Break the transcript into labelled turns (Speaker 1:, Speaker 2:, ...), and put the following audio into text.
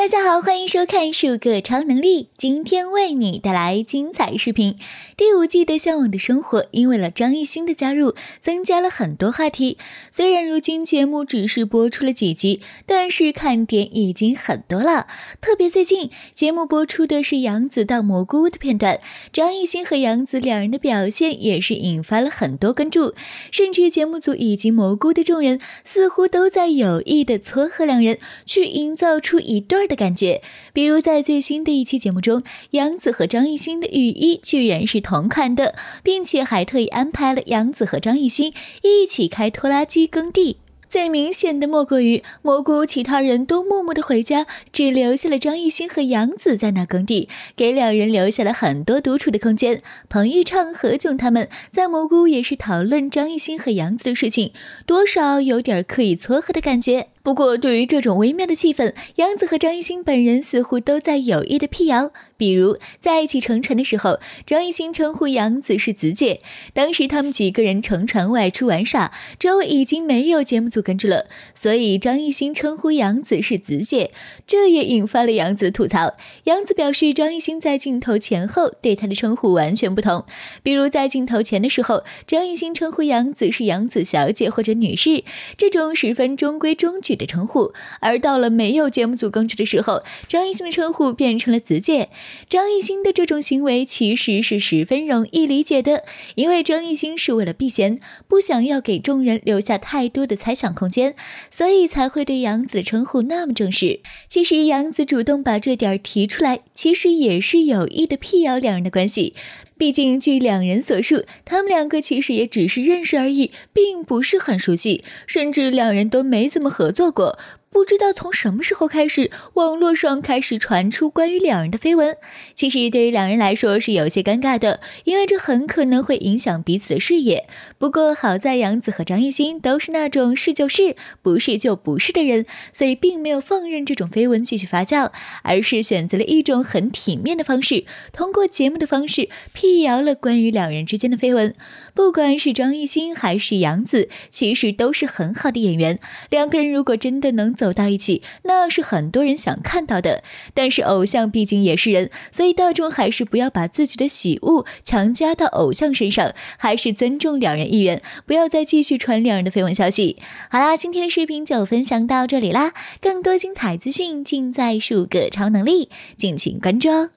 Speaker 1: 大家好，欢迎收看《数个超能力》，今天为你带来精彩视频。第五季的《向往的生活》，因为了张艺兴的加入，增加了很多话题。虽然如今节目只是播出了几集，但是看点已经很多了。特别最近节目播出的是杨子到蘑菇屋的片段，张艺兴和杨子两人的表现也是引发了很多关注，甚至节目组以及蘑菇的众人似乎都在有意的撮合两人，去营造出一对。的感觉，比如在最新的一期节目中，杨紫和张艺兴的雨衣居然是同款的，并且还特意安排了杨紫和张艺兴一起开拖拉机耕地。最明显的莫过于蘑菇，其他人都默默的回家，只留下了张艺兴和杨紫在那耕地，给两人留下了很多独处的空间。彭昱畅、何炅他们在蘑菇也是讨论张艺兴和杨紫的事情，多少有点刻意撮合的感觉。不过，对于这种微妙的气氛，杨子和张艺兴本人似乎都在有意的辟谣。比如，在一起乘船的时候，张艺兴称呼杨子是“子姐”。当时他们几个人乘船外出玩耍，周围已经没有节目组跟着了，所以张艺兴称呼杨子是“子姐”，这也引发了杨子吐槽。杨子表示，张艺兴在镜头前后对他的称呼完全不同。比如，在镜头前的时候，张艺兴称呼杨子是“杨子小姐”或者“女士”，这种十分中规中矩。的称呼，而到了没有节目组更替的时候，张艺兴的称呼变成了子姐。张艺兴的这种行为其实是十分容易理解的，因为张艺兴是为了避嫌，不想要给众人留下太多的猜想空间，所以才会对杨子的称呼那么正式。其实，杨子主动把这点提出来，其实也是有意的辟谣两人的关系。毕竟，据两人所述，他们两个其实也只是认识而已，并不是很熟悉，甚至两人都没怎么合作过。不知道从什么时候开始，网络上开始传出关于两人的绯闻。其实对于两人来说是有些尴尬的，因为这很可能会影响彼此的事业。不过好在杨紫和张艺兴都是那种是就是，不是就不是的人，所以并没有放任这种绯闻继续发酵，而是选择了一种很体面的方式，通过节目的方式辟谣了关于两人之间的绯闻。不管是张艺兴还是杨紫，其实都是很好的演员。两个人如果真的能。走到一起，那是很多人想看到的。但是偶像毕竟也是人，所以大众还是不要把自己的喜恶强加到偶像身上，还是尊重两人意愿，不要再继续传两人的绯闻消息。好啦，今天的视频就分享到这里啦，更多精彩资讯尽在数个超能力，敬请关注哦。